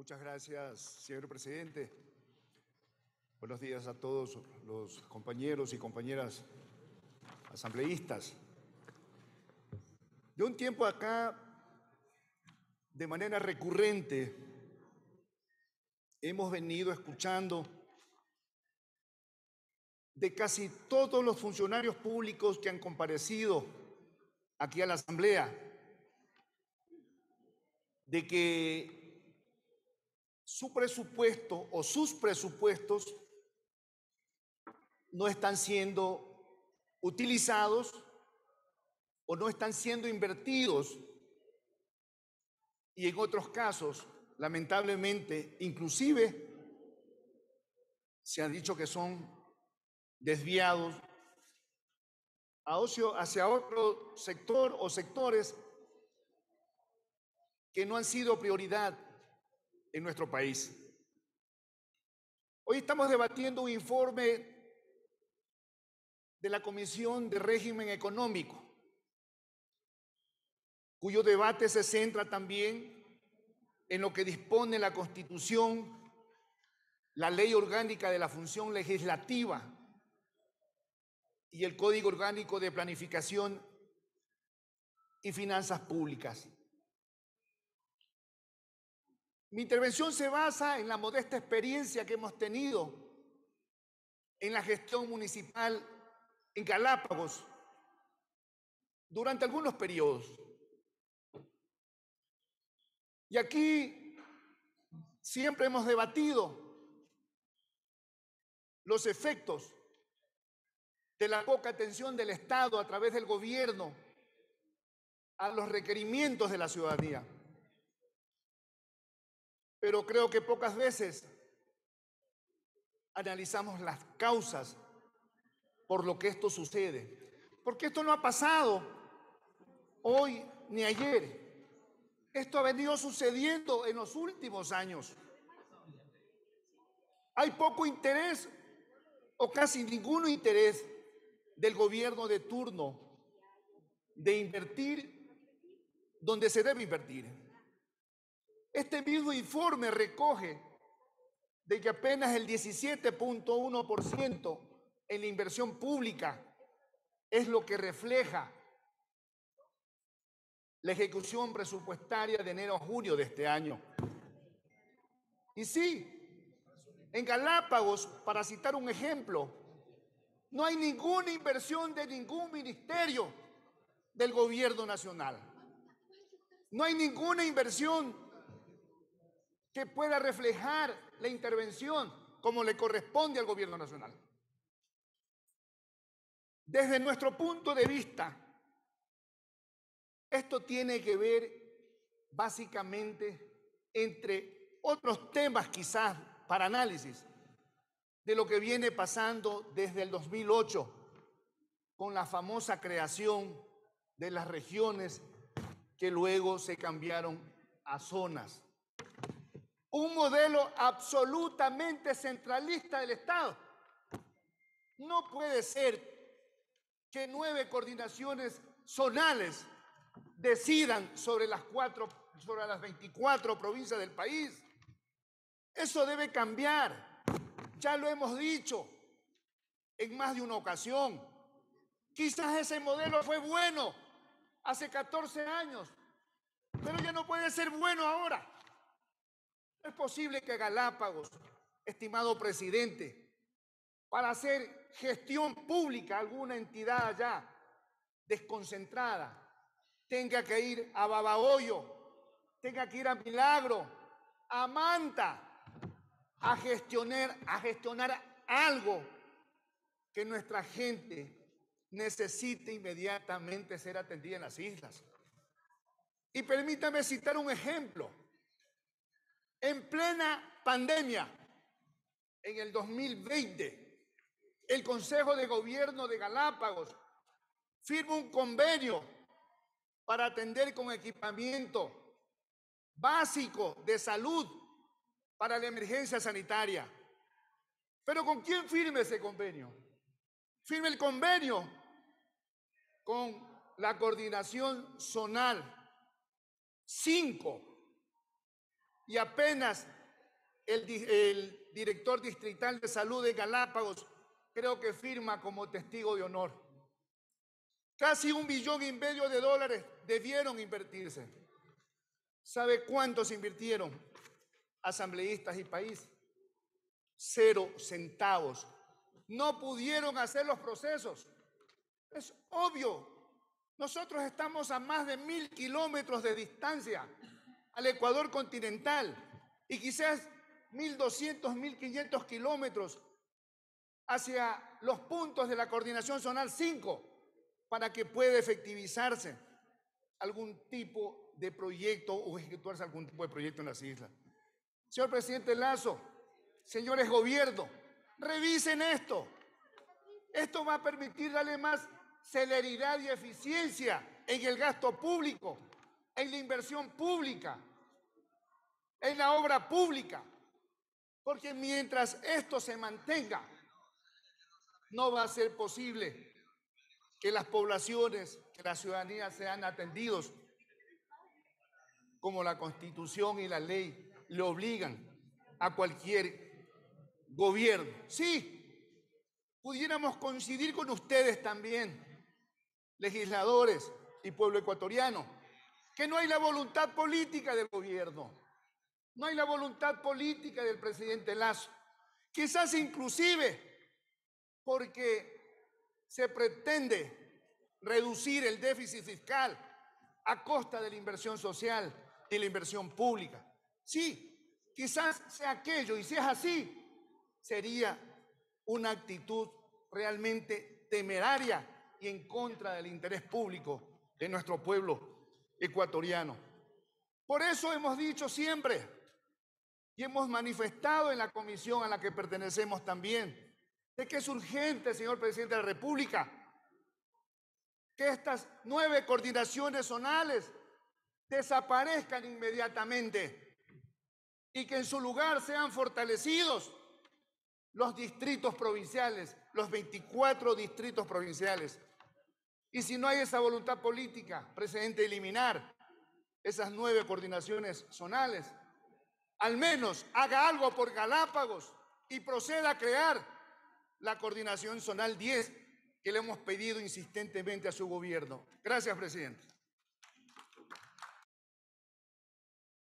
Muchas gracias, señor presidente. Buenos días a todos los compañeros y compañeras asambleístas. De un tiempo acá, de manera recurrente, hemos venido escuchando de casi todos los funcionarios públicos que han comparecido aquí a la Asamblea, de que su presupuesto o sus presupuestos no están siendo utilizados o no están siendo invertidos. Y en otros casos, lamentablemente, inclusive se ha dicho que son desviados a ocio hacia otro sector o sectores que no han sido prioridad en nuestro país. Hoy estamos debatiendo un informe de la Comisión de Régimen Económico, cuyo debate se centra también en lo que dispone la Constitución, la ley orgánica de la función legislativa y el Código Orgánico de Planificación y Finanzas Públicas. Mi intervención se basa en la modesta experiencia que hemos tenido en la gestión municipal en Galápagos durante algunos periodos. Y aquí siempre hemos debatido los efectos de la poca atención del Estado a través del gobierno a los requerimientos de la ciudadanía. Pero creo que pocas veces analizamos las causas por lo que esto sucede. Porque esto no ha pasado hoy ni ayer. Esto ha venido sucediendo en los últimos años. Hay poco interés o casi ningún interés del gobierno de turno de invertir donde se debe invertir. Este mismo informe recoge de que apenas el 17.1% en la inversión pública es lo que refleja la ejecución presupuestaria de enero a junio de este año. Y sí, en Galápagos, para citar un ejemplo, no hay ninguna inversión de ningún ministerio del gobierno nacional. No hay ninguna inversión que pueda reflejar la intervención como le corresponde al gobierno nacional. Desde nuestro punto de vista, esto tiene que ver básicamente entre otros temas quizás para análisis de lo que viene pasando desde el 2008 con la famosa creación de las regiones que luego se cambiaron a zonas un modelo absolutamente centralista del Estado. No puede ser que nueve coordinaciones zonales decidan sobre las cuatro, sobre las 24 provincias del país. Eso debe cambiar. Ya lo hemos dicho en más de una ocasión. Quizás ese modelo fue bueno hace 14 años, pero ya no puede ser bueno ahora es posible que Galápagos, estimado presidente, para hacer gestión pública alguna entidad allá desconcentrada, tenga que ir a Babahoyo, tenga que ir a Milagro, a Manta, a gestionar, a gestionar algo que nuestra gente necesite inmediatamente ser atendida en las islas. Y permítame citar un ejemplo en plena pandemia, en el 2020, el Consejo de Gobierno de Galápagos firma un convenio para atender con equipamiento básico de salud para la emergencia sanitaria. Pero ¿con quién firma ese convenio? Firma el convenio con la coordinación zonal 5 y apenas el, director distrital de salud de Galápagos creo que firma como testigo de honor. Casi un billón y medio de dólares debieron invertirse. ¿Sabe cuántos invirtieron? Asambleístas y país. Cero centavos. No pudieron hacer los procesos. Es obvio. Nosotros estamos a más de mil kilómetros de distancia al Ecuador continental y quizás 1.200, 1.500 kilómetros hacia los puntos de la coordinación zonal 5 para que pueda efectivizarse algún tipo de proyecto o ejecutarse algún tipo de proyecto en las islas. Señor presidente Lazo, señores gobierno, revisen esto. Esto va a permitir darle más celeridad y eficiencia en el gasto público, en la inversión pública, en la obra pública. Porque mientras esto se mantenga, no va a ser posible que las poblaciones, que la ciudadanía sean atendidos como la constitución y la ley le obligan a cualquier gobierno. Sí, pudiéramos coincidir con ustedes también, legisladores y pueblo ecuatoriano, que no hay la voluntad política del gobierno no hay la voluntad política del presidente Lazo. Quizás inclusive porque se pretende reducir el déficit fiscal a costa de la inversión social y la inversión pública. Sí, quizás sea aquello y si es así, sería una actitud realmente temeraria y en contra del interés público de nuestro pueblo ecuatoriano. Por eso hemos dicho siempre, y hemos manifestado en la comisión a la que pertenecemos también, de que es urgente, señor presidente de la República, que estas nueve coordinaciones zonales desaparezcan inmediatamente y que en su lugar sean fortalecidos los distritos provinciales, los 24 distritos provinciales. Y si no hay esa voluntad política, presidente, eliminar esas nueve coordinaciones zonales, al menos haga algo por Galápagos y proceda a crear la coordinación zonal 10 que le hemos pedido insistentemente a su gobierno. Gracias, presidente.